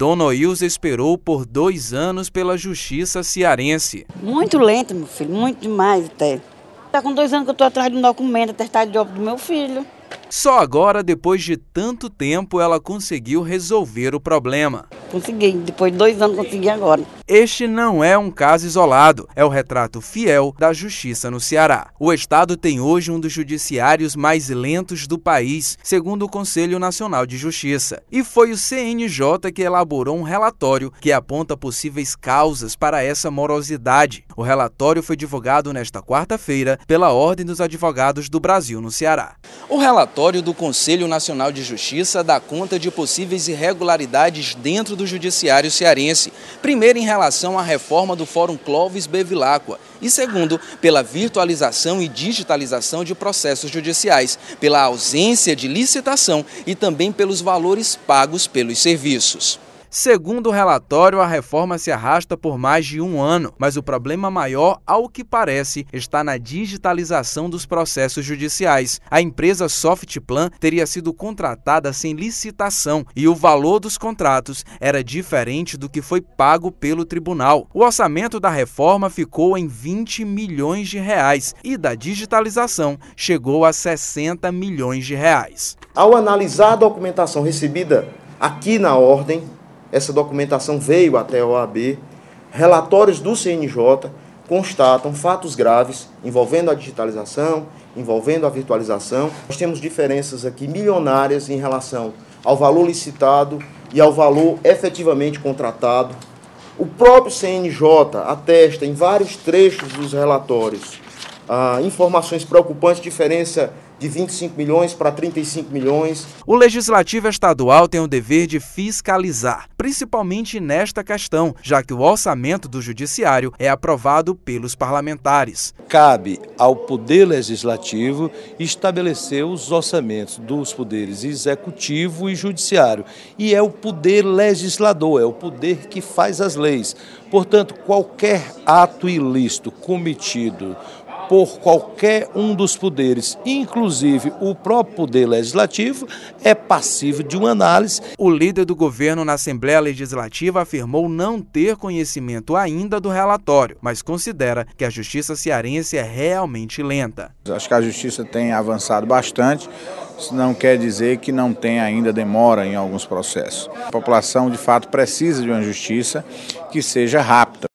Dona Ilza esperou por dois anos pela justiça cearense. Muito lento, meu filho, muito demais até. Está com dois anos que eu estou atrás de um documento atestado de óbito do meu filho. Só agora, depois de tanto tempo, ela conseguiu resolver o problema. Consegui, depois de dois anos consegui agora. Este não é um caso isolado, é o retrato fiel da justiça no Ceará. O Estado tem hoje um dos judiciários mais lentos do país, segundo o Conselho Nacional de Justiça. E foi o CNJ que elaborou um relatório que aponta possíveis causas para essa morosidade. O relatório foi divulgado nesta quarta-feira pela Ordem dos Advogados do Brasil no Ceará. O relatório relatório do Conselho Nacional de Justiça dá conta de possíveis irregularidades dentro do Judiciário cearense. Primeiro, em relação à reforma do Fórum Clóvis Bevilacqua. E segundo, pela virtualização e digitalização de processos judiciais, pela ausência de licitação e também pelos valores pagos pelos serviços. Segundo o relatório, a reforma se arrasta por mais de um ano, mas o problema maior, ao que parece, está na digitalização dos processos judiciais. A empresa Softplan teria sido contratada sem licitação e o valor dos contratos era diferente do que foi pago pelo tribunal. O orçamento da reforma ficou em 20 milhões de reais e da digitalização chegou a 60 milhões de reais. Ao analisar a documentação recebida aqui na ordem, essa documentação veio até a OAB, relatórios do CNJ constatam fatos graves envolvendo a digitalização, envolvendo a virtualização. Nós temos diferenças aqui milionárias em relação ao valor licitado e ao valor efetivamente contratado. O próprio CNJ atesta em vários trechos dos relatórios ah, informações preocupantes, diferença de 25 milhões para 35 milhões. O legislativo estadual tem o dever de fiscalizar, principalmente nesta questão, já que o orçamento do judiciário é aprovado pelos parlamentares. Cabe ao poder legislativo estabelecer os orçamentos dos poderes executivo e judiciário, e é o poder legislador, é o poder que faz as leis. Portanto, qualquer ato ilícito cometido por qualquer um dos poderes, inclusive o próprio poder legislativo, é passivo de uma análise. O líder do governo na Assembleia Legislativa afirmou não ter conhecimento ainda do relatório, mas considera que a justiça cearense é realmente lenta. Acho que a justiça tem avançado bastante. Isso não quer dizer que não tem ainda demora em alguns processos. A população, de fato, precisa de uma justiça que seja rápida.